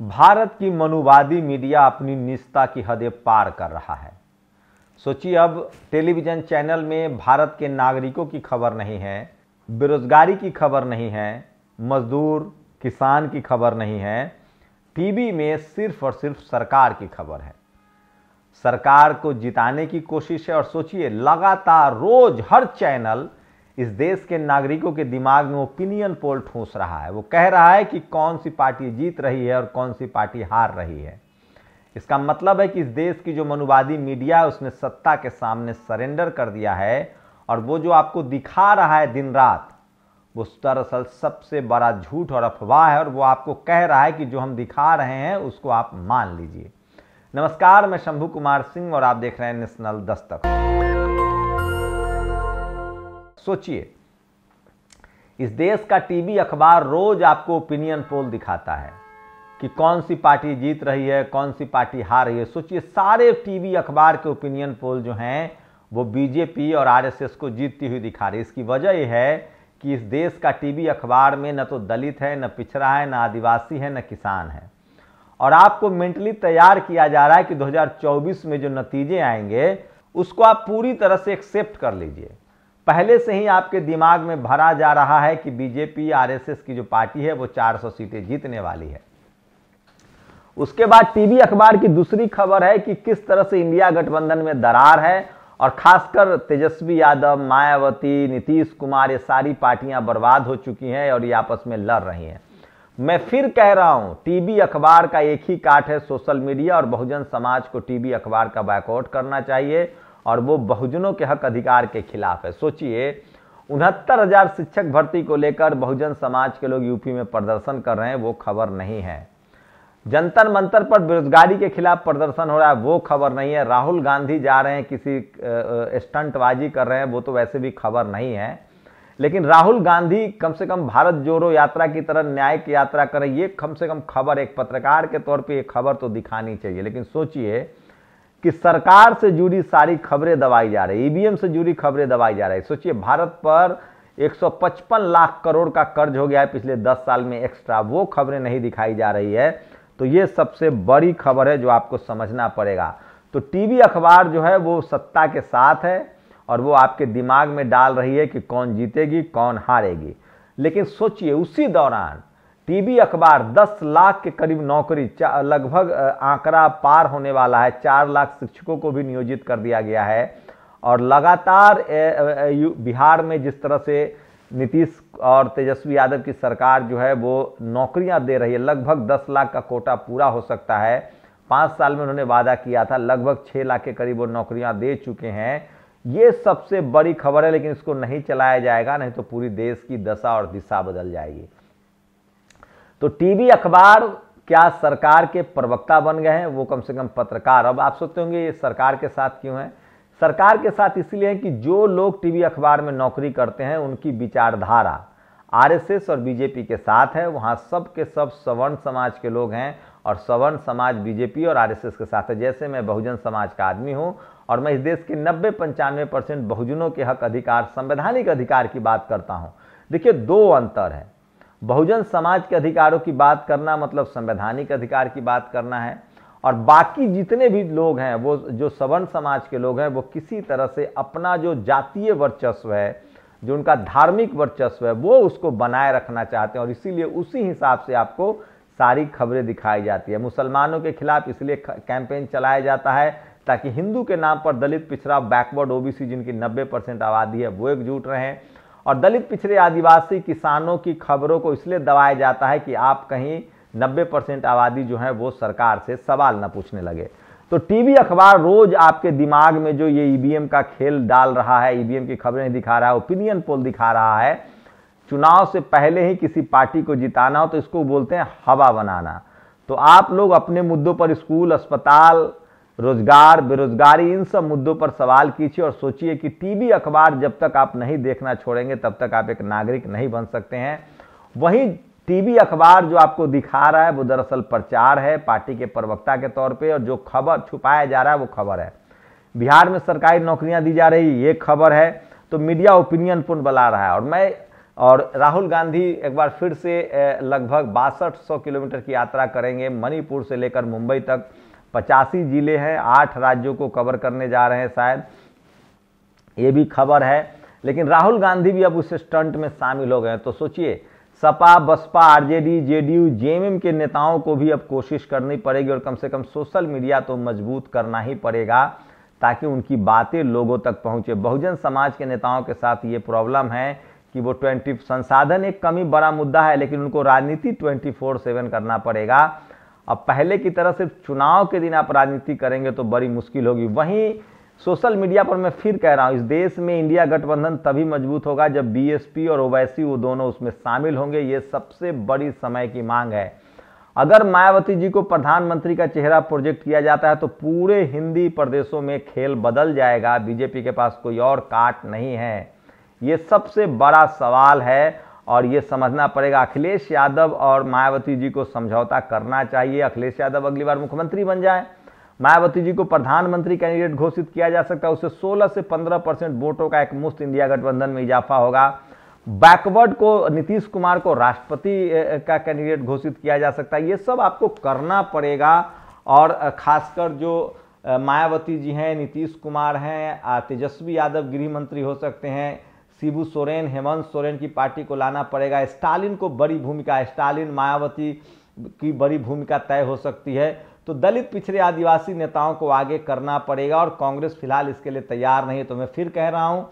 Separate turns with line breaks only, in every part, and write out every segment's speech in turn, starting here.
भारत की मनुवादी मीडिया अपनी निष्ठा की हदें पार कर रहा है सोचिए अब टेलीविजन चैनल में भारत के नागरिकों की खबर नहीं है बेरोजगारी की खबर नहीं है मजदूर किसान की खबर नहीं है टीवी में सिर्फ और सिर्फ सरकार की खबर है सरकार को जिताने की कोशिश है और सोचिए लगातार रोज हर चैनल इस देश के नागरिकों के दिमाग में ओपिनियन पोल ठूस रहा है वो कह रहा है कि कौन सी पार्टी जीत रही है और कौन सी पार्टी हार रही है इसका मतलब है कि इस देश की जो मनुवादी मीडिया है उसने सत्ता के सामने सरेंडर कर दिया है और वो जो आपको दिखा रहा है दिन रात वो दरअसल सबसे बड़ा झूठ और अफवाह है और वो आपको कह रहा है कि जो हम दिखा रहे हैं उसको आप मान लीजिए नमस्कार मैं शंभू कुमार सिंह और आप देख रहे हैं नेशनल दस्तक सोचिए इस देश का टीवी अखबार रोज आपको ओपिनियन पोल दिखाता है कि कौन सी पार्टी जीत रही है कौन सी पार्टी हार रही है सोचिए सारे टीवी अखबार के ओपिनियन पोल जो हैं वो बीजेपी और आरएसएस को जीतती हुई दिखा रही है इसकी वजह यह है कि इस देश का टीवी अखबार में न तो दलित है न पिछड़ा है न आदिवासी है न किसान है और आपको मेंटली तैयार किया जा रहा है कि 2024 में जो नतीजे आएंगे उसको आप पूरी तरह से एक्सेप्ट कर लीजिए पहले से ही आपके दिमाग में भरा जा रहा है कि बीजेपी आरएसएस की जो पार्टी है वो 400 सीटें जीतने वाली है उसके बाद टीवी अखबार की दूसरी खबर है कि किस तरह से इंडिया गठबंधन में दरार है और खासकर तेजस्वी यादव मायावती नीतीश कुमार ये सारी पार्टियां बर्बाद हो चुकी हैं और ये आपस में लड़ रही हैं मैं फिर कह रहा हूं टीवी अखबार का एक ही काट है सोशल मीडिया और बहुजन समाज को टीवी अखबार का बैकआउट करना चाहिए और वो बहुजनों के हक अधिकार के खिलाफ है सोचिए उनहत्तर हजार शिक्षक भर्ती को लेकर बहुजन समाज के लोग यूपी में प्रदर्शन कर रहे हैं वो खबर नहीं है जंतर मंतर पर बेरोजगारी के खिलाफ प्रदर्शन हो रहा है वो खबर नहीं है राहुल गांधी जा रहे हैं किसी स्टंटबाजी कर रहे हैं वो तो वैसे भी खबर नहीं है लेकिन राहुल गांधी कम से कम भारत जोड़ो यात्रा की तरह न्याय की यात्रा करें ये कम से कम खबर एक पत्रकार के तौर पे ये खबर तो दिखानी चाहिए लेकिन सोचिए कि सरकार से जुड़ी सारी खबरें दबाई जा रही ईवीएम e से जुड़ी खबरें दबाई जा रही है सोचिए भारत पर 155 लाख करोड़ का कर्ज हो गया है पिछले 10 साल में एक्स्ट्रा वो खबरें नहीं दिखाई जा रही है तो ये सबसे बड़ी खबर है जो आपको समझना पड़ेगा तो टीवी अखबार जो है वो सत्ता के साथ है और वो आपके दिमाग में डाल रही है कि कौन जीतेगी कौन हारेगी लेकिन सोचिए उसी दौरान टीवी अखबार 10 लाख के करीब नौकरी लगभग आंकड़ा पार होने वाला है चार लाख शिक्षकों को भी नियोजित कर दिया गया है और लगातार बिहार में जिस तरह से नीतीश और तेजस्वी यादव की सरकार जो है वो नौकरियां दे रही है लगभग 10 लाख का कोटा पूरा हो सकता है पाँच साल में उन्होंने वादा किया था लगभग छः लाख के करीब वो नौकरियाँ दे चुके हैं ये सबसे बड़ी खबर है लेकिन इसको नहीं चलाया जाएगा नहीं तो पूरी देश की दशा और दिशा बदल जाएगी तो टीवी अखबार क्या सरकार के प्रवक्ता बन गए हैं वो कम से कम पत्रकार अब आप सोचते होंगे ये सरकार के साथ क्यों है सरकार के साथ इसलिए है कि जो लोग टीवी अखबार में नौकरी करते हैं उनकी विचारधारा आरएसएस और बीजेपी के साथ है वहाँ सब के सब सवर्ण समाज के लोग हैं और सवर्ण समाज बीजेपी और आरएसएस के साथ है जैसे मैं बहुजन समाज का आदमी हूँ और मैं इस देश के नब्बे पंचानवे परसेंट बहुजनों के हक अधिकार संवैधानिक अधिकार की बात करता हूँ देखिए दो अंतर है बहुजन समाज के अधिकारों की बात करना मतलब संवैधानिक अधिकार की बात करना है और बाकी जितने भी लोग हैं वो जो सवर्ण समाज के लोग हैं वो किसी तरह से अपना जो जातीय वर्चस्व है जो उनका धार्मिक वर्चस्व है वो उसको बनाए रखना चाहते हैं और इसीलिए उसी हिसाब से आपको सारी खबरें दिखाई जाती है मुसलमानों के खिलाफ इसलिए कैंपेन चलाया जाता है ताकि हिंदू के नाम पर दलित पिछड़ा बैकवर्ड ओबीसी जिनकी 90 परसेंट आबादी है वो एकजुट रहें और दलित पिछड़े आदिवासी किसानों की खबरों को इसलिए दबाया जाता है कि आप कहीं 90 परसेंट आबादी जो है वो सरकार से सवाल ना पूछने लगे तो टीवी अखबार रोज आपके दिमाग में जो ये ईवीएम e का खेल डाल रहा है ईवीएम e की खबरें दिखा रहा है ओपिनियन पोल दिखा रहा है चुनाव से पहले ही किसी पार्टी को जिताना हो तो इसको बोलते हैं हवा बनाना तो आप लोग अपने मुद्दों पर स्कूल अस्पताल रोजगार बेरोजगारी इन सब मुद्दों पर सवाल कीजिए और सोचिए कि टीवी अखबार जब तक आप नहीं देखना छोड़ेंगे तब तक आप एक नागरिक नहीं बन सकते हैं वहीं टीवी अखबार जो आपको दिखा रहा है वो दरअसल प्रचार है पार्टी के प्रवक्ता के तौर पे और जो खबर छुपाया जा रहा है वो खबर है बिहार में सरकारी नौकरियां दी जा रही ये खबर है तो मीडिया ओपिनियन पूर्ण बला रहा है और मैं और राहुल गांधी एक बार फिर से लगभग बासठ किलोमीटर की यात्रा करेंगे मणिपुर से लेकर मुंबई तक पचासी ज़िले हैं आठ राज्यों को कवर करने जा रहे हैं शायद ये भी खबर है लेकिन राहुल गांधी भी अब उस स्टंट में शामिल हो गए हैं तो सोचिए Sapa Basapa RJD JDU JMM के नेताओं को भी अब कोशिश करनी पड़ेगी और कम से कम सोशल मीडिया तो मजबूत करना ही पड़ेगा ताकि उनकी बातें लोगों तक पहुंचे बहुजन समाज के नेताओं के साथ ये प्रॉब्लम है कि वो ट्वेंटी संसाधन एक कमी बड़ा मुद्दा है लेकिन उनको राजनीति ट्वेंटी फोर सेवन करना पड़ेगा अब पहले की तरह सिर्फ चुनाव के दिन आप राजनीति करेंगे तो बड़ी मुश्किल होगी वहीं सोशल मीडिया पर मैं फिर कह रहा हूँ इस देश में इंडिया गठबंधन तभी मजबूत होगा जब बीएसपी और ओवैसी वो दोनों उसमें शामिल होंगे ये सबसे बड़ी समय की मांग है अगर मायावती जी को प्रधानमंत्री का चेहरा प्रोजेक्ट किया जाता है तो पूरे हिंदी प्रदेशों में खेल बदल जाएगा बीजेपी के पास कोई और काट नहीं है ये सबसे बड़ा सवाल है और ये समझना पड़ेगा अखिलेश यादव और मायावती जी को समझौता करना चाहिए अखिलेश यादव अगली बार मुख्यमंत्री बन जाए मायावती जी को प्रधानमंत्री कैंडिडेट घोषित किया जा सकता है उससे 16 से 15 परसेंट वोटों का एक मुफ्त इंडिया गठबंधन में इजाफा होगा बैकवर्ड को नीतीश कुमार को राष्ट्रपति का कैंडिडेट घोषित किया जा सकता है ये सब आपको करना पड़ेगा और खासकर जो मायावती जी हैं नीतीश कुमार हैं तेजस्वी यादव गृह मंत्री हो सकते हैं शिबू सोरेन हेमंत सोरेन की पार्टी को लाना पड़ेगा स्टालिन को बड़ी भूमिका स्टालिन मायावती की बड़ी भूमिका तय हो सकती है तो दलित पिछड़े आदिवासी नेताओं को आगे करना पड़ेगा और कांग्रेस फिलहाल इसके लिए तैयार नहीं है तो मैं फिर कह रहा हूँ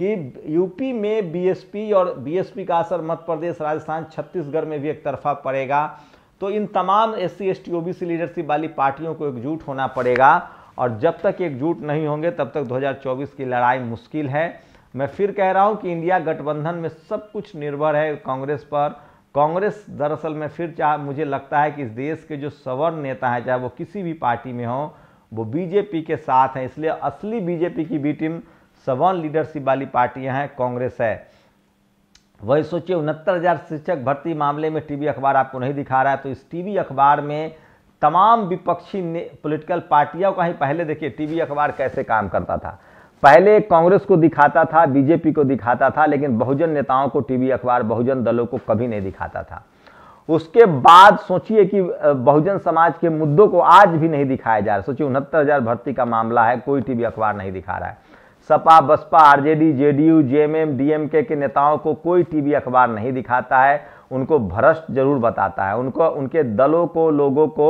कि यूपी में बीएसपी और बीएसपी का असर मध्य प्रदेश राजस्थान छत्तीसगढ़ में भी एक तरफा पड़ेगा तो इन तमाम S C S T OBC leadership वाली पार्टियों को एकजुट होना पड़ेगा और जब तक एकजुट नहीं होंगे तब तक 2024 की लड़ाई मुश्किल है मैं फिर कह रहा हूं कि इंडिया गठबंधन में सब कुछ निर्भर है कांग्रेस पर कांग्रेस दरअसल मैं फिर चाह मुझे लगता है कि इस देश के जो सवर्ण नेता हैं चाहे वो किसी भी पार्टी में हो वो बीजेपी के साथ हैं इसलिए असली बीजेपी की बी टीम सवर्ण लीडरशिप वाली पार्टियां हैं कांग्रेस है वही सोचिए उनहत्तर हज़ार शिक्षक भर्ती मामले में टीवी अखबार आपको नहीं दिखा रहा है तो इस टीवी अखबार में तमाम विपक्षी पॉलिटिकल पार्टियों का ही पहले देखिए टीवी अखबार कैसे काम करता था पहले कांग्रेस को दिखाता था बीजेपी को दिखाता था लेकिन बहुजन नेताओं को टीवी अखबार बहुजन दलों को कभी नहीं दिखाता था उसके बाद सोचिए कि बहुजन समाज के मुद्दों को आज भी नहीं दिखाया जा रहा सोचिए उनहत्तर हजार भर्ती का मामला है कोई टीवी अखबार नहीं दिखा रहा है Sapa Basapa RJD JDU JMM DMK के नेताओं को कोई टीवी अखबार नहीं दिखाता है उनको भ्रष्ट जरूर बताता है उनको उनके दलों को लोगों को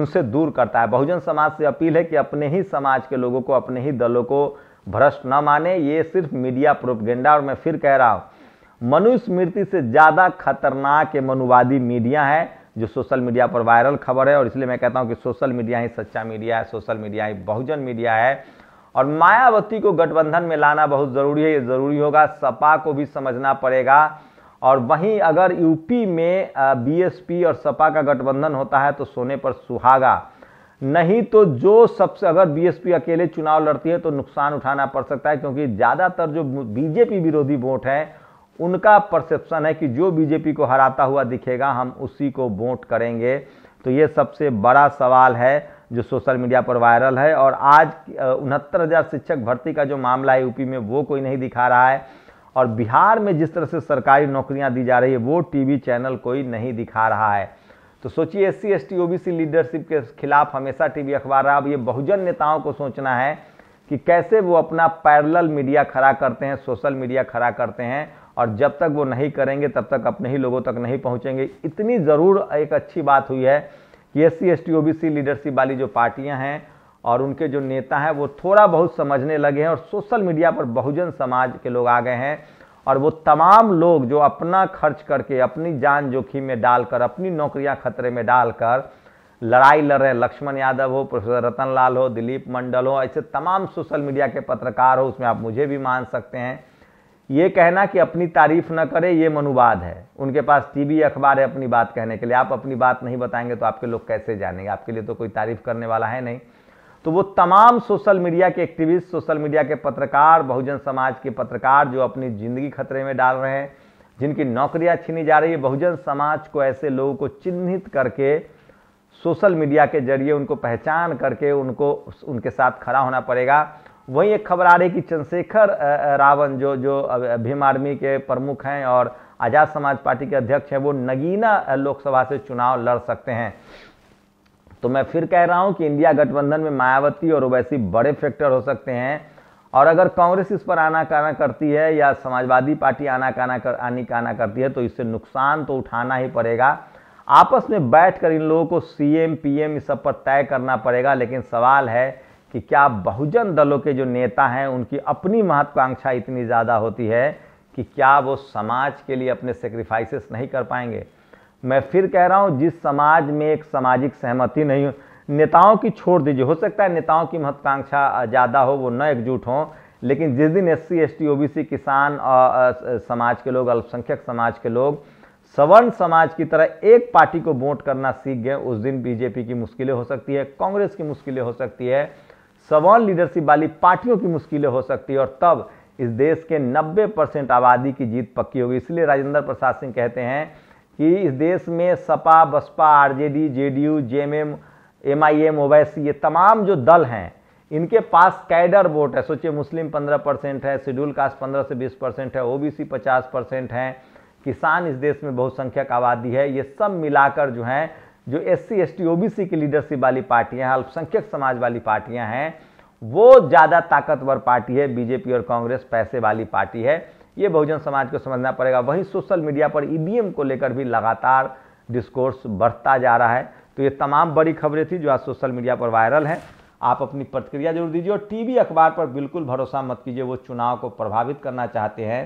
उनसे दूर करता है बहुजन समाज से अपील है कि अपने ही समाज के लोगों को अपने ही दलों को भ्रष्ट ना माने ये सिर्फ मीडिया प्रोपगेंडा और मैं फिर कह रहा हूँ मनुस्मृति से ज़्यादा खतरनाक ये मनुवादी मीडिया है जो सोशल मीडिया पर वायरल खबर है और इसलिए मैं कहता हूँ कि सोशल मीडिया ही सच्चा मीडिया है सोशल मीडिया ही बहुजन मीडिया है और मायावती को गठबंधन में लाना बहुत ज़रूरी है ये ज़रूरी होगा सपा को भी समझना पड़ेगा और वहीं अगर यूपी में बीएसपी और सपा का गठबंधन होता है तो सोने पर सुहागा नहीं तो जो सबसे अगर बीएसपी अकेले चुनाव लड़ती है तो नुकसान उठाना पड़ सकता है क्योंकि ज़्यादातर जो बीजेपी विरोधी वोट हैं उनका परसेप्शन है कि जो बीजेपी को हराता हुआ दिखेगा हम उसी को वोट करेंगे तो ये सबसे बड़ा सवाल है जो सोशल मीडिया पर वायरल है और आज उनहत्तर हज़ार शिक्षक भर्ती का जो मामला है यूपी में वो कोई नहीं दिखा रहा है और बिहार में जिस तरह से सरकारी नौकरियां दी जा रही है वो टीवी चैनल कोई नहीं दिखा रहा है तो सोचिए S C S T OBC leadership के खिलाफ हमेशा टीवी अखबार रहा अब ये बहुजन नेताओं को सोचना है कि कैसे वो अपना पैरल मीडिया खड़ा करते हैं सोशल मीडिया खड़ा करते हैं और जब तक वो नहीं करेंगे तब तक अपने ही लोगों तक नहीं पहुंचेंगे इतनी ज़रूर एक अच्छी बात हुई है कि S C S T O B C leadership वाली जो पार्टियां हैं और उनके जो नेता हैं वो थोड़ा बहुत समझने लगे हैं और सोशल मीडिया पर बहुजन समाज के लोग आ गए हैं और वो तमाम लोग जो अपना खर्च करके अपनी जान जोखिम में डालकर अपनी नौकरियां खतरे में डालकर लड़ाई लड़ रहे लक्ष्मण यादव हो प्रोफेसर रतन लाल हो दिलीप मंडल हो ऐसे तमाम सोशल मीडिया के पत्रकार हो उसमें आप मुझे भी मान सकते हैं ये कहना कि अपनी तारीफ न करें ये मनुवाद है उनके पास टीवी अखबार है अपनी बात कहने के लिए आप अपनी बात नहीं बताएंगे तो आपके लोग कैसे जानेंगे आपके लिए तो कोई तारीफ करने वाला है नहीं तो वो तमाम सोशल मीडिया के एक्टिविस्ट सोशल मीडिया के पत्रकार बहुजन समाज के पत्रकार जो अपनी जिंदगी खतरे में डाल रहे हैं जिनकी नौकरियां छीनी जा रही है बहुजन समाज को ऐसे लोगों को चिन्हित करके सोशल मीडिया के जरिए उनको पहचान करके उनको उनके साथ खड़ा होना पड़ेगा वहीं एक खबर आ रही कि चंद्रशेखर रावण जो जो भीम आर्मी के प्रमुख हैं और आज़ाद समाज पार्टी के अध्यक्ष हैं वो नगीना लोकसभा से चुनाव लड़ सकते हैं तो मैं फिर कह रहा हूं कि इंडिया गठबंधन में मायावती और ओवैसी बड़े फैक्टर हो सकते हैं और अगर कांग्रेस इस पर आना काना करती है या समाजवादी पार्टी आना काना कर आनी काना करती है तो इससे नुकसान तो उठाना ही पड़ेगा आपस में बैठकर इन लोगों को सीएम पीएम इस सब पर तय करना पड़ेगा लेकिन सवाल है कि क्या बहुजन दलों के जो नेता हैं उनकी अपनी महत्वाकांक्षा इतनी ज़्यादा होती है कि क्या वो समाज के लिए अपने सेक्रीफाइसेस नहीं कर पाएंगे मैं फिर कह रहा हूं जिस समाज में एक सामाजिक सहमति नहीं हो नेताओं की छोड़ दीजिए हो सकता है नेताओं की महत्वाकांक्षा ज़्यादा हो वो न एकजुट हों लेकिन जिस दिन S C S T O B C किसान समाज के लोग अल्पसंख्यक समाज के लोग सवर्ण समाज की तरह एक पार्टी को वोट करना सीख गए उस दिन बीजेपी की मुश्किलें हो सकती है कांग्रेस की मुश्किलें हो सकती है सवर्ण लीडरशिप वाली पार्टियों की मुश्किलें हो सकती है और तब इस देश के 90 परसेंट आबादी की जीत पक्की होगी इसलिए राजेंद्र प्रसाद सिंह कहते हैं कि इस देश में Sapa Basapa RJD JDU JMM MIM Owaisi ये तमाम जो दल हैं इनके पास कैडर वोट है सोचिए मुस्लिम 15 परसेंट है शेड्यूल कास्ट 15 से 20 परसेंट है ओबीसी 50 परसेंट हैं किसान इस देश में बहुसंख्यक आबादी है ये सब मिलाकर जो हैं जो S C S T C की लीडरशिप वाली पार्टियां हैं अल्पसंख्यक समाज वाली पार्टियां हैं वो ज़्यादा ताकतवर पार्टी है बीजेपी और कांग्रेस पैसे वाली पार्टी है ये बहुजन समाज को समझना पड़ेगा वहीं सोशल मीडिया पर ईवीएम को लेकर भी लगातार डिस्कोर्स बढ़ता जा रहा है तो ये तमाम बड़ी खबरें थी जो आज सोशल मीडिया पर वायरल हैं आप अपनी प्रतिक्रिया जरूर दीजिए और टीवी अखबार पर बिल्कुल भरोसा मत कीजिए वो चुनाव को प्रभावित करना चाहते हैं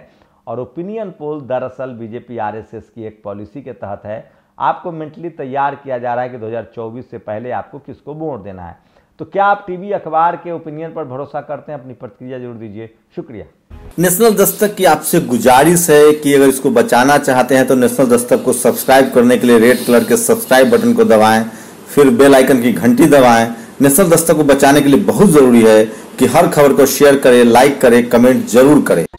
और ओपिनियन पोल दरअसल बीजेपी आरएसएस की एक पॉलिसी के तहत है आपको मेंटली तैयार किया जा रहा है कि 2024 से पहले आपको किसको वोट देना है तो क्या आप टीवी अखबार के ओपिनियन पर भरोसा करते हैं अपनी प्रतिक्रिया जरूर दीजिए शुक्रिया नेशनल दस्तक की आपसे गुजारिश है कि अगर इसको बचाना चाहते हैं तो नेशनल दस्तक को सब्सक्राइब करने के लिए रेड कलर के सब्सक्राइब बटन को दबाएं फिर बेल आइकन की घंटी दबाएं नेशनल दस्तक को बचाने के लिए बहुत ज़रूरी है कि हर खबर को शेयर करें लाइक करें कमेंट जरूर करें